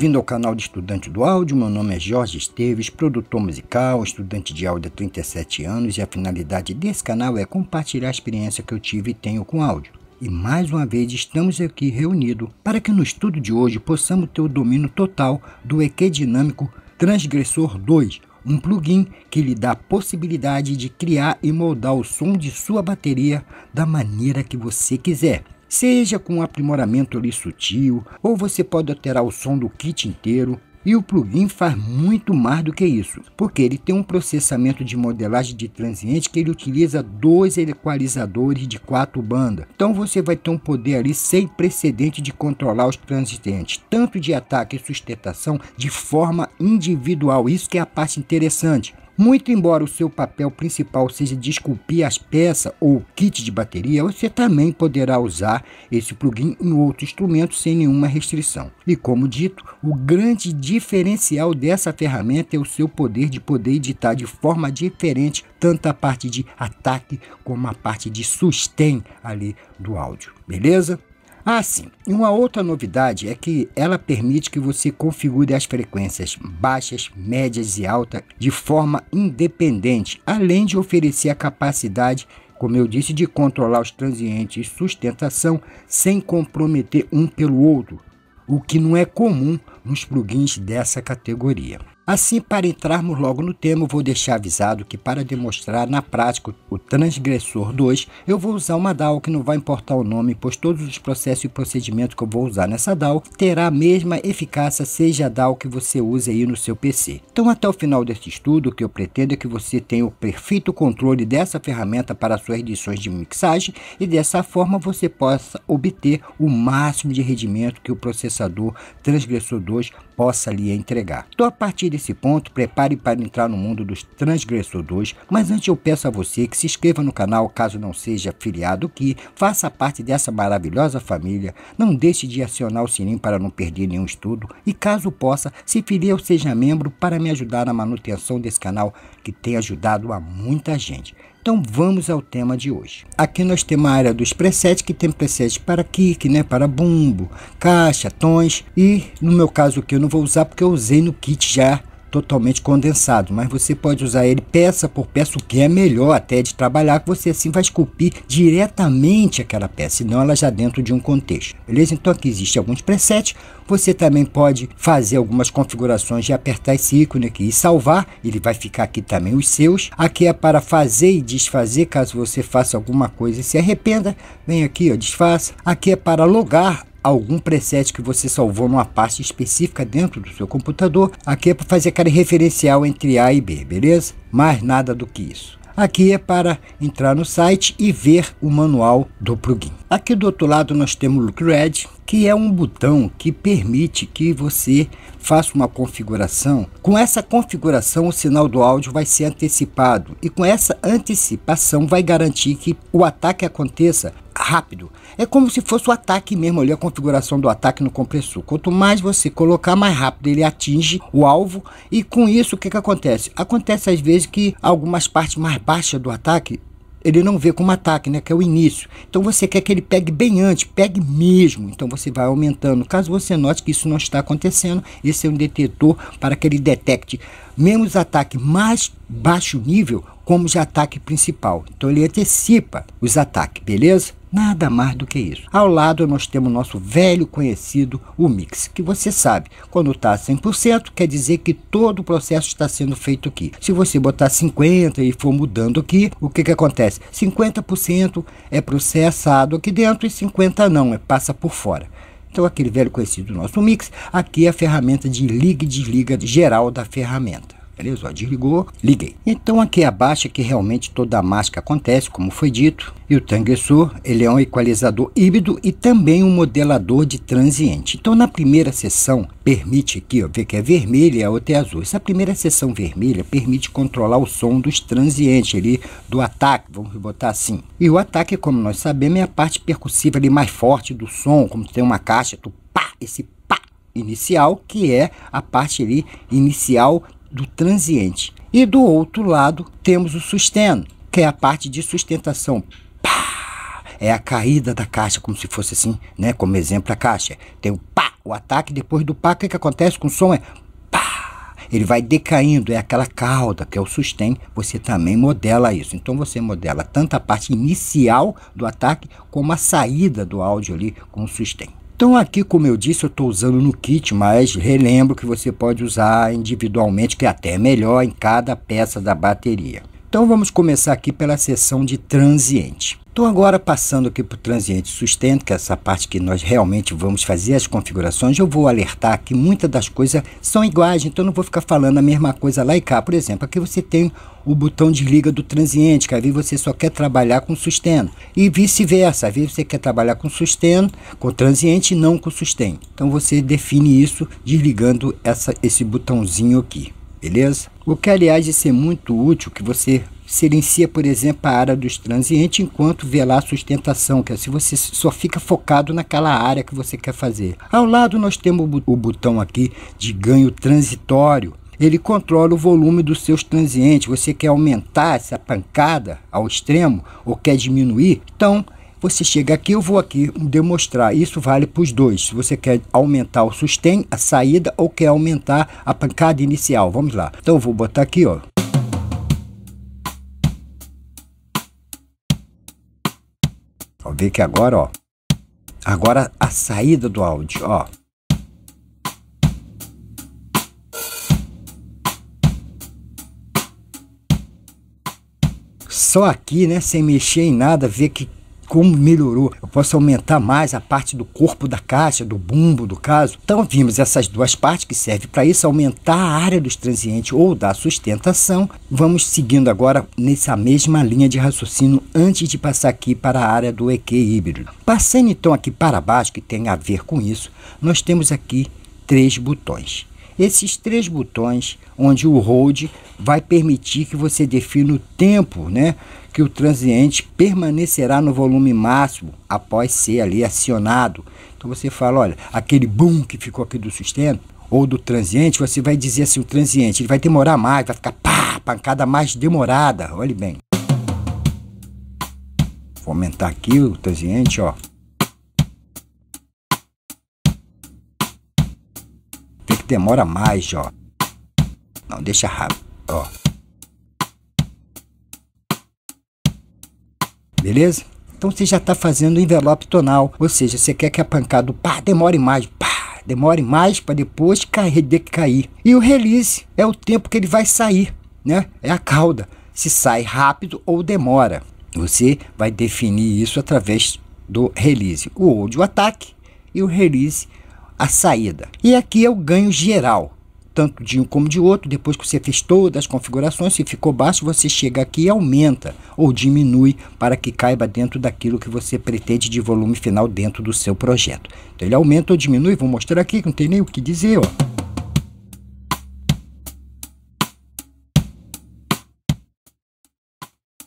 Bem-vindo ao canal de Estudante do Áudio, meu nome é Jorge Esteves, produtor musical, estudante de áudio há 37 anos e a finalidade desse canal é compartilhar a experiência que eu tive e tenho com áudio. E mais uma vez estamos aqui reunidos para que no estudo de hoje possamos ter o domínio total do EQ dinâmico Transgressor 2, um plugin que lhe dá a possibilidade de criar e moldar o som de sua bateria da maneira que você quiser seja com um aprimoramento ali sutil, ou você pode alterar o som do kit inteiro, e o plugin faz muito mais do que isso, porque ele tem um processamento de modelagem de transiente que ele utiliza dois equalizadores de quatro bandas. Então você vai ter um poder ali sem precedente de controlar os transientes, tanto de ataque e sustentação de forma individual. Isso que é a parte interessante. Muito embora o seu papel principal seja de esculpir as peças ou kit de bateria, você também poderá usar esse plugin em outro instrumento sem nenhuma restrição. E como dito, o grande diferencial dessa ferramenta é o seu poder de poder editar de forma diferente tanto a parte de ataque como a parte de sustain ali do áudio, beleza? Ah, sim. Uma outra novidade é que ela permite que você configure as frequências baixas, médias e altas de forma independente, além de oferecer a capacidade como eu disse, de controlar os transientes e sustentação sem comprometer um pelo outro, o que não é comum nos plugins dessa categoria. Assim, para entrarmos logo no tema, vou deixar avisado que para demonstrar na prática o transgressor 2, eu vou usar uma DAO que não vai importar o nome, pois todos os processos e procedimentos que eu vou usar nessa DAO terá a mesma eficácia, seja a DAO que você use aí no seu PC. Então, até o final deste estudo, o que eu pretendo é que você tenha o perfeito controle dessa ferramenta para suas edições de mixagem e dessa forma você possa obter o máximo de rendimento que o processador transgressor 2 possa lhe entregar. Então, a partir esse ponto, prepare para entrar no mundo dos transgressores, mas antes eu peço a você que se inscreva no canal caso não seja filiado, que faça parte dessa maravilhosa família, não deixe de acionar o sininho para não perder nenhum estudo e caso possa, se filie ou seja membro para me ajudar na manutenção desse canal que tem ajudado a muita gente. Então vamos ao tema de hoje. Aqui nós temos a área dos presets, que tem presets para kick, né, para bumbo, caixa, tons e no meu caso que eu não vou usar porque eu usei no kit já totalmente condensado, mas você pode usar ele peça por peça, o que é melhor até de trabalhar, que você assim vai esculpir diretamente aquela peça, e não ela já dentro de um contexto, beleza? Então aqui existem alguns presets, você também pode fazer algumas configurações de apertar esse ícone aqui e salvar, ele vai ficar aqui também os seus, aqui é para fazer e desfazer, caso você faça alguma coisa e se arrependa, vem aqui ó, desfaça, aqui é para logar algum preset que você salvou numa pasta específica dentro do seu computador. Aqui é para fazer aquele referencial entre A e B, beleza? Mais nada do que isso. Aqui é para entrar no site e ver o manual do plugin. Aqui do outro lado nós temos o Red, que é um botão que permite que você faça uma configuração. Com essa configuração o sinal do áudio vai ser antecipado e com essa antecipação vai garantir que o ataque aconteça rápido. É como se fosse o ataque mesmo ali, a configuração do ataque no compressor. Quanto mais você colocar, mais rápido ele atinge o alvo. E com isso, o que, que acontece? Acontece às vezes que algumas partes mais baixas do ataque ele não vê como ataque, né? Que é o início. Então você quer que ele pegue bem antes, pegue mesmo. Então você vai aumentando. Caso você note que isso não está acontecendo, esse é um detetor para que ele detecte menos ataque mais baixo nível, como de ataque principal. Então ele antecipa os ataques, beleza? Nada mais do que isso. Ao lado nós temos nosso velho conhecido, o mix, que você sabe, quando está 100%, quer dizer que todo o processo está sendo feito aqui. Se você botar 50% e for mudando aqui, o que, que acontece? 50% é processado aqui dentro e 50% não, é passa por fora. Então, aquele velho conhecido nosso mix, aqui é a ferramenta de liga e desliga geral da ferramenta beleza desligou, liguei. Então aqui abaixo é que realmente toda a máscara acontece, como foi dito, e o Tangesu, ele é um equalizador híbrido e também um modelador de transiente. Então na primeira sessão, permite aqui, ó, ver que é vermelha e a outra é azul. Essa primeira sessão vermelha permite controlar o som dos transientes ali, do ataque, vamos botar assim. E o ataque, como nós sabemos, é a parte percussiva ali mais forte do som, como tem uma caixa, tu pá, esse pá inicial, que é a parte ali inicial do transiente. E do outro lado temos o susteno, que é a parte de sustentação. Pá! É a caída da caixa, como se fosse assim, né? Como exemplo a caixa. Tem o pá, o ataque, depois do pá, o que, que acontece com o som é pá! Ele vai decaindo, é aquela cauda, que é o susten você também modela isso. Então você modela tanto a parte inicial do ataque como a saída do áudio ali com o susten então aqui, como eu disse, eu estou usando no kit, mas relembro que você pode usar individualmente, que é até melhor em cada peça da bateria. Então vamos começar aqui pela seção de transiente. Estou agora passando aqui para o transiente sustento, que é essa parte que nós realmente vamos fazer as configurações. Eu vou alertar que muitas das coisas são iguais, então não vou ficar falando a mesma coisa lá e cá. Por exemplo, aqui você tem o botão de liga do transiente, que às vezes você só quer trabalhar com sustento E vice-versa, às vezes você quer trabalhar com sustento, com transiente e não com sustento. Então você define isso desligando essa, esse botãozinho aqui beleza? O que, aliás, é ser muito útil, que você silencia, por exemplo, a área dos transientes enquanto vê lá a sustentação, que é se você só fica focado naquela área que você quer fazer. Ao lado nós temos o botão aqui de ganho transitório. Ele controla o volume dos seus transientes. Você quer aumentar essa pancada ao extremo ou quer diminuir? Então, você chega aqui, eu vou aqui demonstrar. Isso vale para os dois. Se você quer aumentar o sustain, a saída, ou quer aumentar a pancada inicial. Vamos lá. Então eu vou botar aqui, ó. ó vê que agora, ó. Agora a saída do áudio, ó. só aqui, né, sem mexer em nada, ver que como melhorou. Eu posso aumentar mais a parte do corpo da caixa, do bumbo, do caso. Então vimos essas duas partes que servem para isso, aumentar a área dos transientes ou da sustentação. Vamos seguindo agora nessa mesma linha de raciocínio antes de passar aqui para a área do EQ híbrido. Passando então aqui para baixo, que tem a ver com isso, nós temos aqui três botões esses três botões onde o hold vai permitir que você defina o tempo, né? que o transiente permanecerá no volume máximo após ser ali acionado. Então você fala, olha, aquele boom que ficou aqui do sustento, ou do transiente, você vai dizer assim, o transiente, ele vai demorar mais, vai ficar pá, pancada mais demorada, olhe bem. Vou aumentar aqui o transiente, ó. Tem que demora mais, ó. Não, deixa rápido, ó. beleza? Então você já está fazendo o envelope tonal, ou seja, você quer que a pancada pá demore mais, pá, demore mais para depois cair. E o release é o tempo que ele vai sair, né? É a cauda, se sai rápido ou demora. Você vai definir isso através do release, o hold, o ataque e o release, a saída. E aqui é o ganho geral, tanto de um como de outro, depois que você fez todas as configurações, se ficou baixo, você chega aqui e aumenta ou diminui para que caiba dentro daquilo que você pretende de volume final dentro do seu projeto. Então ele aumenta ou diminui, vou mostrar aqui, que não tem nem o que dizer, ó.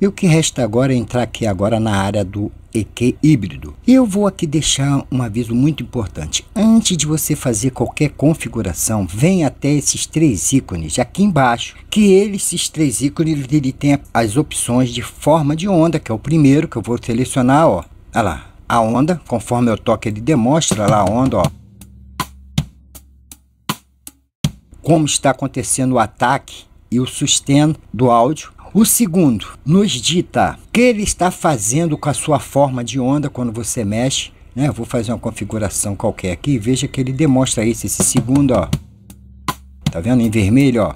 E o que resta agora é entrar aqui agora na área do EQ híbrido. E eu vou aqui deixar um aviso muito importante antes de você fazer qualquer configuração, vem até esses três ícones aqui embaixo, que eles, esses três ícones, ele tem as opções de forma de onda, que é o primeiro que eu vou selecionar, ó. Olha lá, a onda, conforme eu toque ele demonstra lá a onda, ó. Como está acontecendo o ataque e o sustento do áudio. O segundo nos dita o que ele está fazendo com a sua forma de onda quando você mexe. Né? vou fazer uma configuração qualquer aqui. Veja que ele demonstra isso, esse segundo, ó. Tá vendo? Em vermelho, ó.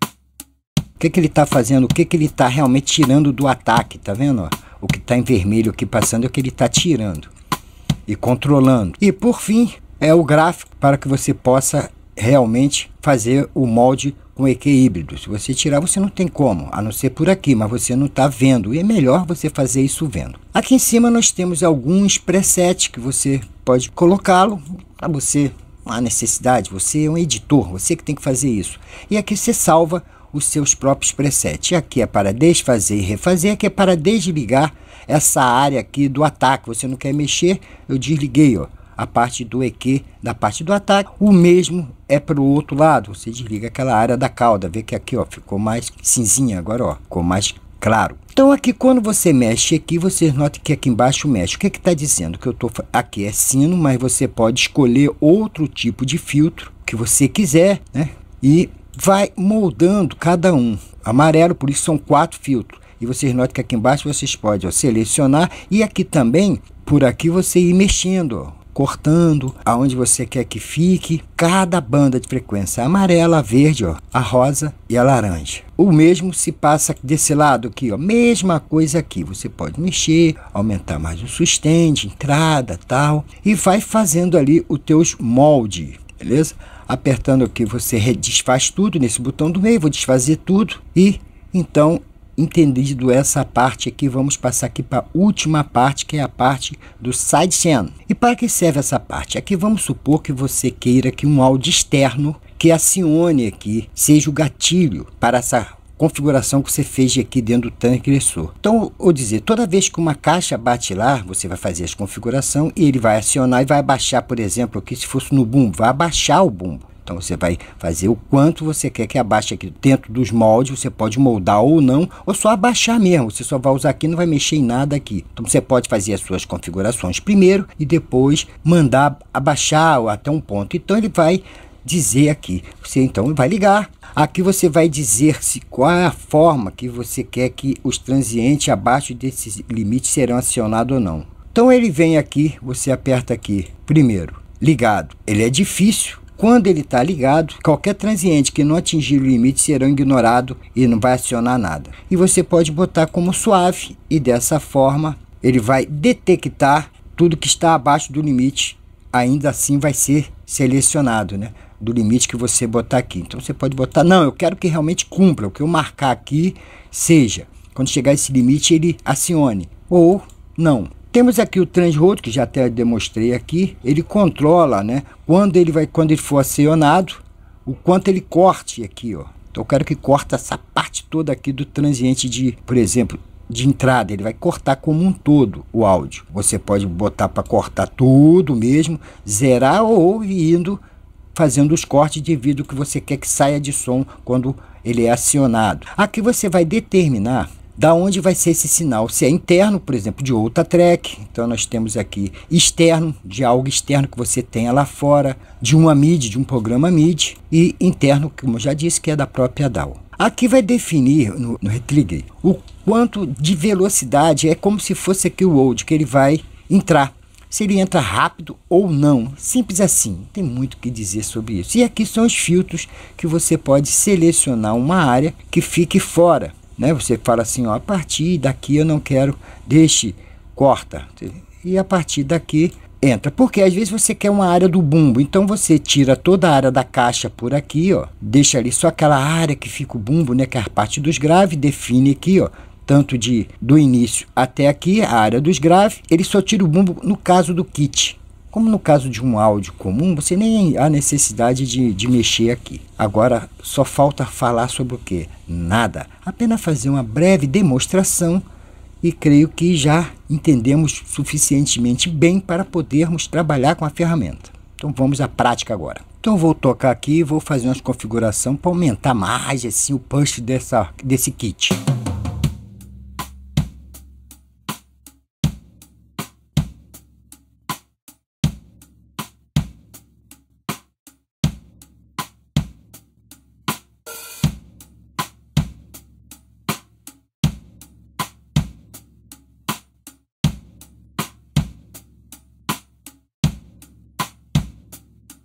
O que, que ele está fazendo? O que, que ele está realmente tirando do ataque? Tá vendo? Ó? O que está em vermelho aqui passando é o que ele está tirando e controlando. E por fim, é o gráfico para que você possa realmente fazer o molde com EQ híbrido. Se você tirar, você não tem como, a não ser por aqui, mas você não está vendo. E é melhor você fazer isso vendo. Aqui em cima nós temos alguns presets que você pode colocá-lo para você. A necessidade, você é um editor, você que tem que fazer isso. E aqui você salva os seus próprios presets. aqui é para desfazer e refazer, aqui é para desligar essa área aqui do ataque. Você não quer mexer, eu desliguei, ó a parte do EQ da parte do ataque. O mesmo é para o outro lado, você desliga aquela área da cauda, vê que aqui ó, ficou mais cinzinha agora, ó, ficou mais claro. Então aqui quando você mexe aqui, vocês nota que aqui embaixo mexe. O que é que está dizendo? Que eu tô aqui é sino, mas você pode escolher outro tipo de filtro que você quiser, né? E vai moldando cada um. Amarelo, por isso são quatro filtros. E vocês notam que aqui embaixo vocês podem ó, selecionar e aqui também, por aqui você ir mexendo, ó cortando, aonde você quer que fique, cada banda de frequência, amarela, verde, ó, a rosa e a laranja. O mesmo se passa desse lado aqui, ó, mesma coisa aqui. Você pode mexer, aumentar mais o sustente, entrada, tal, e vai fazendo ali os teus moldes, beleza? Apertando aqui, você desfaz tudo nesse botão do meio, vou desfazer tudo e então entendido essa parte aqui, vamos passar aqui para a última parte, que é a parte do sidechain. E para que serve essa parte? Aqui vamos supor que você queira que um áudio externo que acione aqui, seja o gatilho para essa configuração que você fez aqui dentro do transgressor. Então, ou dizer, toda vez que uma caixa bate lá, você vai fazer essa configuração e ele vai acionar e vai baixar, por exemplo, aqui se fosse no bumbo, vai abaixar o bumbo. Então você vai fazer o quanto você quer que abaixe aqui dentro dos moldes, você pode moldar ou não, ou só abaixar mesmo. Você só vai usar aqui, não vai mexer em nada aqui. Então você pode fazer as suas configurações primeiro e depois mandar abaixar até um ponto. Então ele vai dizer aqui. Você então vai ligar. Aqui você vai dizer se qual é a forma que você quer que os transientes abaixo desses limites serão acionados ou não. Então ele vem aqui, você aperta aqui. Primeiro, ligado. Ele é difícil, quando ele está ligado, qualquer transiente que não atingir o limite será ignorado e não vai acionar nada. E você pode botar como suave e dessa forma ele vai detectar tudo que está abaixo do limite, ainda assim vai ser selecionado, né? Do limite que você botar aqui. Então você pode botar, não, eu quero que realmente cumpra, o que eu marcar aqui seja. Quando chegar esse limite, ele acione. Ou não, temos aqui o transrodo, que já até demonstrei aqui, ele controla, né? Quando ele vai, quando ele for acionado, o quanto ele corte aqui, ó. Então eu quero que corta essa parte toda aqui do transiente de, por exemplo, de entrada, ele vai cortar como um todo o áudio. Você pode botar para cortar tudo mesmo, zerar ou indo fazendo os cortes devido ao que você quer que saia de som quando ele é acionado. Aqui você vai determinar da onde vai ser esse sinal. Se é interno, por exemplo, de outra track, então nós temos aqui externo, de algo externo que você tenha lá fora, de uma MIDI, de um programa MIDI, e interno, como eu já disse, que é da própria DAW. Aqui vai definir no, no retrigger o quanto de velocidade é como se fosse aqui o old que ele vai entrar. Se ele entra rápido ou não, simples assim, tem muito que dizer sobre isso. E aqui são os filtros que você pode selecionar uma área que fique fora né? Você fala assim, ó, a partir daqui eu não quero, deixe, corta. E a partir daqui entra. Porque às vezes você quer uma área do bumbo, então você tira toda a área da caixa por aqui, ó, deixa ali só aquela área que fica o bumbo, né, que é a parte dos graves, define aqui, ó, tanto de do início até aqui, a área dos graves, ele só tira o bumbo no caso do kit. Como no caso de um áudio comum, você nem há necessidade de, de mexer aqui. Agora só falta falar sobre o que? Nada. Apenas fazer uma breve demonstração e creio que já entendemos suficientemente bem para podermos trabalhar com a ferramenta. Então vamos à prática agora. Então vou tocar aqui e vou fazer uma configuração para aumentar mais assim o punch dessa, desse kit.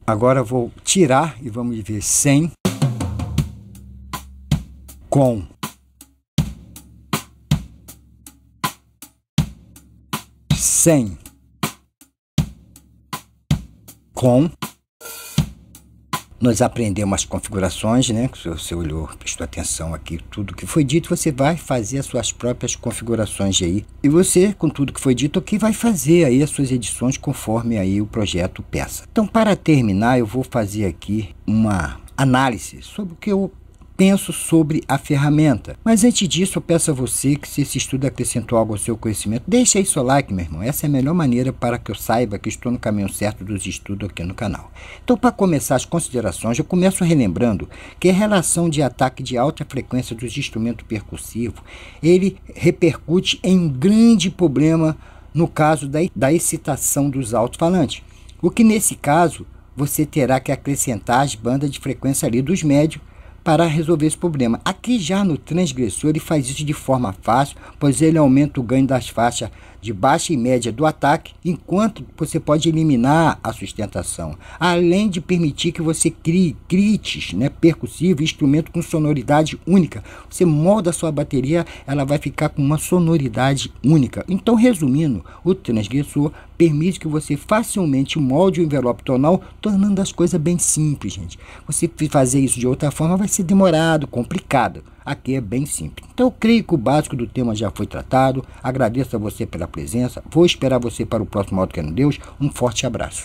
Agora vou tirar e vamos ver sem, com sem, com nós aprendemos as configurações, né? Se você olhou, prestou atenção aqui, tudo que foi dito, você vai fazer as suas próprias configurações aí. E você, com tudo que foi dito aqui, vai fazer aí as suas edições conforme aí o projeto peça. Então, para terminar, eu vou fazer aqui uma análise sobre o que eu penso sobre a ferramenta. Mas antes disso, eu peço a você que se esse estudo acrescentou algo ao seu conhecimento, deixe aí seu like, meu irmão. Essa é a melhor maneira para que eu saiba que estou no caminho certo dos estudos aqui no canal. Então, para começar as considerações, eu começo relembrando que a relação de ataque de alta frequência dos instrumentos percussivos, ele repercute em um grande problema no caso da, da excitação dos alto-falantes. O que nesse caso você terá que acrescentar as bandas de frequência ali dos médios para resolver esse problema. Aqui já no transgressor ele faz isso de forma fácil, pois ele aumenta o ganho das faixas de baixa e média do ataque, enquanto você pode eliminar a sustentação, além de permitir que você crie crites, né, percussivo, instrumento com sonoridade única. Você molda a sua bateria, ela vai ficar com uma sonoridade única. Então, resumindo, o transgressor permite que você facilmente molde o envelope tonal, tornando as coisas bem simples, gente. Você fazer isso de outra forma vai parece demorado, complicado. Aqui é bem simples. Então, creio que o básico do tema já foi tratado. Agradeço a você pela presença. Vou esperar você para o próximo Áudio Que é no Deus. Um forte abraço.